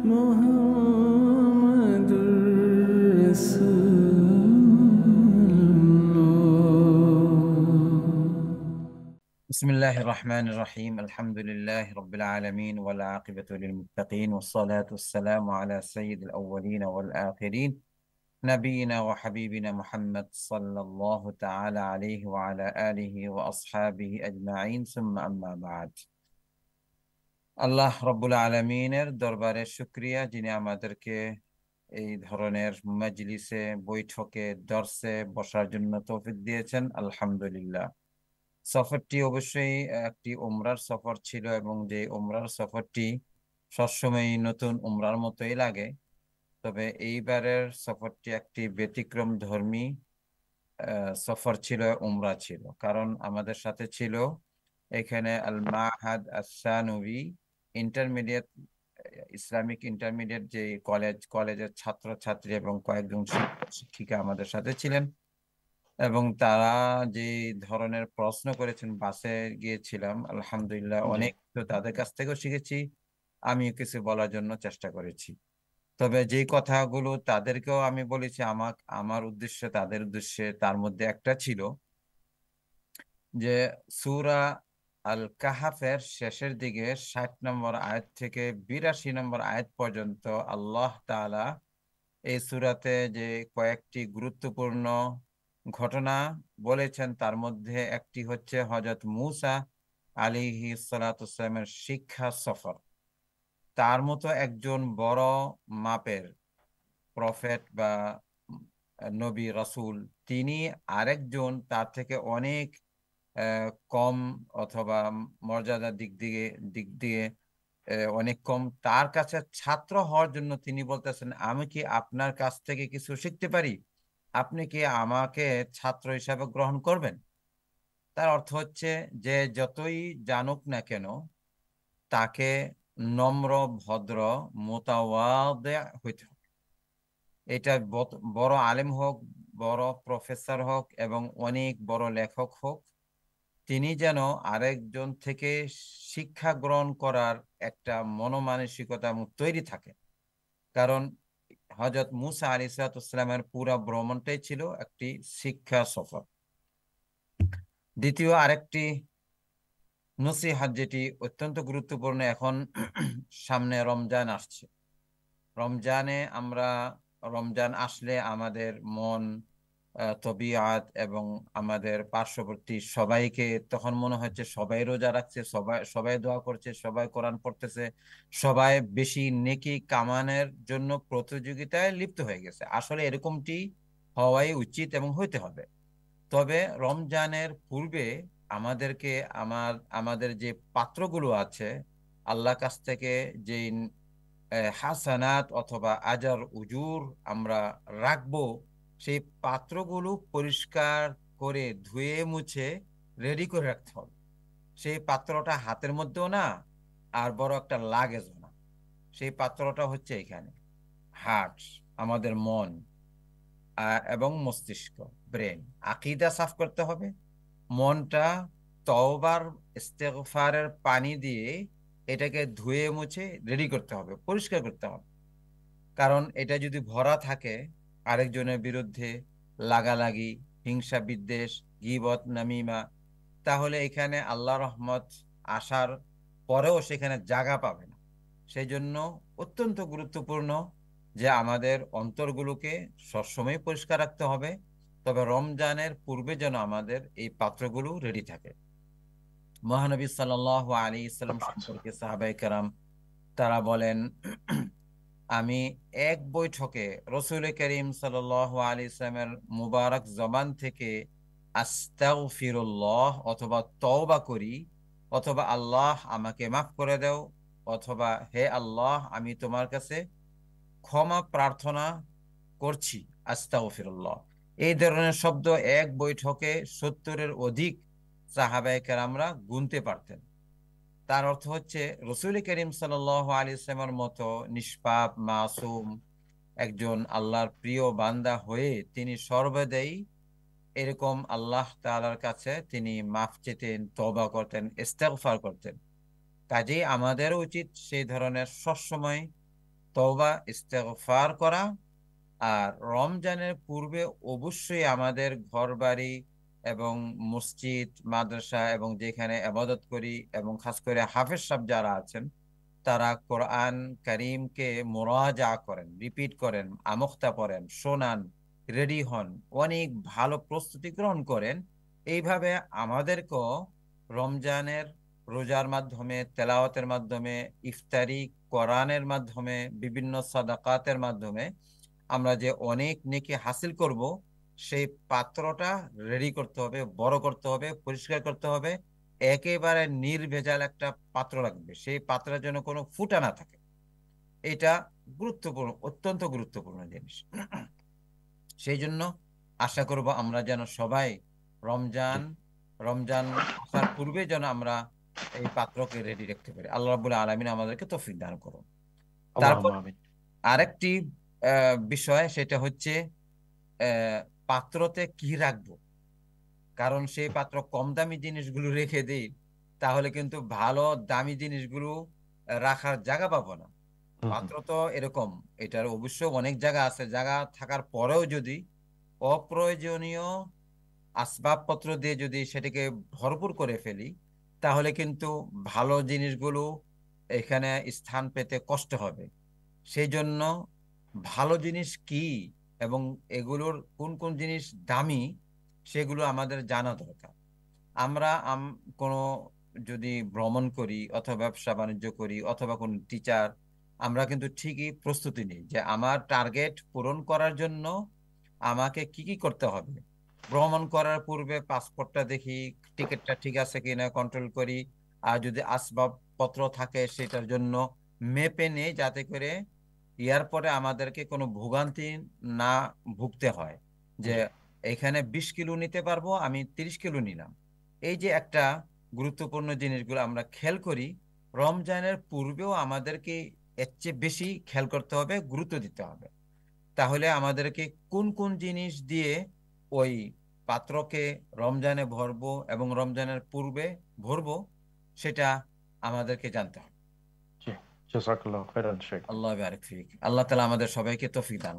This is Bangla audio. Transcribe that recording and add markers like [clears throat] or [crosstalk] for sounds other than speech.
بسم الله الرحمن الرحيم الحمد لله رب العالمين والعاقبة للمتقين والصلاة والسلام على سيد الأولين والآخرين نبينا وحبيبنا محمد صلى الله تعالى عليه وعلى آله وأصحابه أجمعين ثم أما بعد আল্লাহ রবুল আলমিনের দরবারে শুক্রিয়া যিনি আমাদেরকে এই ধরনের মজলিসে বৈঠকে দর্শে বসার জন্য তৌফিক দিয়েছেন আলহামদুলিল্লাহ সফরটি অবশ্যই একটি উমরার সফর ছিল এবং যে উমরার সফরটি সবসময় নতুন উমরার মতোই লাগে তবে এইবারের সফরটি একটি ব্যতিক্রম ধর্মী সফর ছিল উমরা ছিল কারণ আমাদের সাথে ছিল এখানে আল মাহাদ আসানবী ইন্টারমিডিয়েট ইসলামিক ইন্টারমিডিয়েট যে কলেজ কলেজের ছাত্র ছাত্রী এবং কয়েকজন শিক্ষিকা আমাদের সাথে ছিলেন এবং তারা যে ধরনের প্রশ্ন করেছেন বাসে গিয়েছিলাম আলহামদুলিল্লাহ অনেক তো তাদের কাছ থেকেও শিখেছি আমি কিছু বলার জন্য চেষ্টা করেছি তবে যে কথাগুলো তাদেরকেও আমি বলেছি আমার আমার উদ্দেশ্যে তাদের উদ্দেশ্যে তার মধ্যে একটা ছিল যে সুরা আল কাহাফের শেষের দিকে ষাট নম্বর আয়াত থেকে বিরাশি নম্বর আয়াত পর্যন্ত আল্লাহ তালা এই সুরাতে যে কয়েকটি গুরুত্বপূর্ণ ঘটনা বলেছেন তার মধ্যে একটি হচ্ছে হজরত মুসা আলিহি সালাতামের শিক্ষা সফর তার মতো একজন বড় মাপের প্রফেট বা নবী রসুল তিনি আরেকজন তার থেকে অনেক কম অথবা মর্যাদার দিক দিয়ে দিক দিয়ে অনেক কম তার কাছে ছাত্র হওয়ার জন্য তিনি বলতেছেন আমি কি আপনার কাছ থেকে কিছু শিখতে পারি আপনি কি আমাকে ছাত্র হিসাবে গ্রহণ করবেন তার অর্থ হচ্ছে যে যতই জানুক না কেন তাকে নম্র ভদ্র মোতাওয়াদে হইতে এটা বড় আলেম হোক বড় প্রফেসর হোক এবং অনেক বড় লেখক হোক তিনি যেন আরেকজন থেকে শিক্ষা গ্রহণ করার একটা মনোমানসিকতা তৈরি থাকে কারণ হজরত মুসা আলী সালাতামের পুরো ভ্রমণটাই ছিল একটি শিক্ষা সফর দ্বিতীয় আরেকটি নসিহাত যেটি অত্যন্ত গুরুত্বপূর্ণ এখন [clears throat] সামনে রমজান আসছে রমজানে আমরা রমজান আসলে আমাদের মন তবিয়াত এবং আমাদের পার্শ্ববর্তী সবাইকে তখন মনে হচ্ছে সবাই রোজা রাখছে সবাই সবাই দোয়া করছে সবাই কোরআন পড়তেছে সবাই বেশি নেকি কামানের জন্য প্রতিযোগিতায় লিপ্ত হয়ে গেছে আসলে এরকমটি হওয়াই উচিত এবং হইতে হবে তবে রমজানের পূর্বে আমাদেরকে আমার আমাদের যে পাত্রগুলো আছে আল্লাহ কাছ থেকে যে হাসানাত অথবা আজার উজুর আমরা রাখবো সেই পাত্রগুলো পরিষ্কার করে ধুয়ে মুছে রেডি করে রাখতে হবে সেই পাত্রটা হাতের মধ্যেও না আর বড় একটা লাগেজও না সেই পাত্রটা হচ্ছে এখানে হার্ট আমাদের মন এবং মস্তিষ্ক ব্রেন আকিদা সাফ করতে হবে মনটা তওবার ইস্তেফারের পানি দিয়ে এটাকে ধুয়ে মুছে রেডি করতে হবে পরিষ্কার করতে হবে কারণ এটা যদি ভরা থাকে আরেকজনের বিরুদ্ধে লাগালাগি হিংসা বিদ্বেষ গিবত নামিমা তাহলে এখানে আল্লাহ রহমত আসার পরেও সেখানে জায়গা পাবে না সেই জন্য অত্যন্ত গুরুত্বপূর্ণ যে আমাদের অন্তরগুলোকে সবসময় পরিষ্কার রাখতে হবে তবে রমজানের পূর্বে যেন আমাদের এই পাত্রগুলো রেডি থাকে মহানবী সাল আলী ইসলাম সম্পর্কে সাহাবাই তারা বলেন আমি এক বৈঠকে রসুল করিম সাল আলী ইসলামের মুবারক জবান থেকে আস্তাও ফিরুল্লাহ অথবা তওবা করি অথবা আল্লাহ আমাকে মাফ করে দেও অথবা হে আল্লাহ আমি তোমার কাছে ক্ষমা প্রার্থনা করছি আস্তাও ফিরুল্লাহ এই ধরনের শব্দ এক বৈঠকে সত্তরের অধিক সাহাবায় আমরা গুনতে পারতেন তার অর্থ হচ্ছে রসুল করিম সাল আলী ইসলামের মতো নিষ্পাপ মাসুম একজন আল্লাহর প্রিয় বান্দা হয়ে তিনি সর্বদাই এরকম আল্লাহ তালার কাছে তিনি মাফ চেতেন তবা করতেন ইস্তেকফার করতেন কাজেই আমাদের উচিত সেই ধরনের সবসময় তবা ইস্তেকফার করা আর রমজানের পূর্বে অবশ্যই আমাদের ঘর বাড়ি এবং মসজিদ মাদ্রাসা এবং যেখানে আবাদত করি এবং খাস করে হাফেজ সাহ যারা আছেন তারা কোরআন করিমকে মোরাজা করেন রিপিট করেন আমোক্তা করেন শোনান রেডি হন অনেক ভালো প্রস্তুতি গ্রহণ করেন এইভাবে আমাদেরকেও রমজানের রোজার মাধ্যমে তেলাওয়াতের মাধ্যমে ইফতারি কোরআনের মাধ্যমে বিভিন্ন সাদাকাতের মাধ্যমে আমরা যে অনেক নেকি হাসিল করব সেই পাত্রটা রেডি করতে হবে বড় করতে হবে পরিষ্কার করতে হবে একেবারে নির্ভেজাল একটা পাত্র লাগবে সেই পাত্রের জন্য কোনো ফুটা না থাকে এটা গুরুত্বপূর্ণ অত্যন্ত গুরুত্বপূর্ণ জিনিস সেই জন্য আশা করব আমরা যেন সবাই রমজান রমজান আসার পূর্বে যেন আমরা এই পাত্রকে রেডি রাখতে পারি আল্লাহ রাবুল আলমিন আমাদেরকে তফিক দান করুন তারপর আরেকটি বিষয় সেটা হচ্ছে পাত্রতে কি রাখবো কারণ সেই পাত্র কম দামি জিনিসগুলো রেখে দেই তাহলে কিন্তু ভালো দামি জিনিসগুলো রাখার জায়গা পাবো না পাত্র তো এরকম এটার অবশ্য অনেক জায়গা আছে জায়গা থাকার পরেও যদি অপ্রয়োজনীয় আসবাবপত্র দিয়ে যদি সেটাকে ভরপুর করে ফেলি তাহলে কিন্তু ভালো জিনিসগুলো এখানে স্থান পেতে কষ্ট হবে সেই জন্য ভালো জিনিস কি এবং এগুলোর কোন কোন জিনিস দামি সেগুলো আমাদের জানা দরকার আমরা কোনো যদি ভ্রমণ করি অথবা ব্যবসা বাণিজ্য করি অথবা কোন টিচার আমরা কিন্তু ঠিকই প্রস্তুতি নিই যে আমার টার্গেট পূরণ করার জন্য আমাকে কি কি করতে হবে ভ্রমণ করার পূর্বে পাসপোর্টটা দেখি টিকিটটা ঠিক আছে কিনা কন্ট্রোল করি আর যদি আসবাবপত্র থাকে সেটার জন্য মেপে নেই যাতে করে এয়ারপোর্টে আমাদেরকে কোনো ভোগান্তি না ভুগতে হয় যে এখানে বিশ কিলো নিতে পারবো আমি তিরিশ কিলো নিলাম এই যে একটা গুরুত্বপূর্ণ জিনিসগুলো আমরা খেয়াল করি রমজানের পূর্বেও আমাদেরকে এর চেয়ে বেশি খেয়াল করতে হবে গুরুত্ব দিতে হবে তাহলে আমাদেরকে কোন কোন জিনিস দিয়ে ওই পাত্রকে রমজানে ভরবো এবং রমজানের পূর্বে ভরবো সেটা আমাদেরকে জানতে হবে জাজাকাল্লাহ খাইরান শেখ আল্লাহ বারিক ফিক আল্লাহ তাআলা আমাদের সবাইকে তৌফিক দান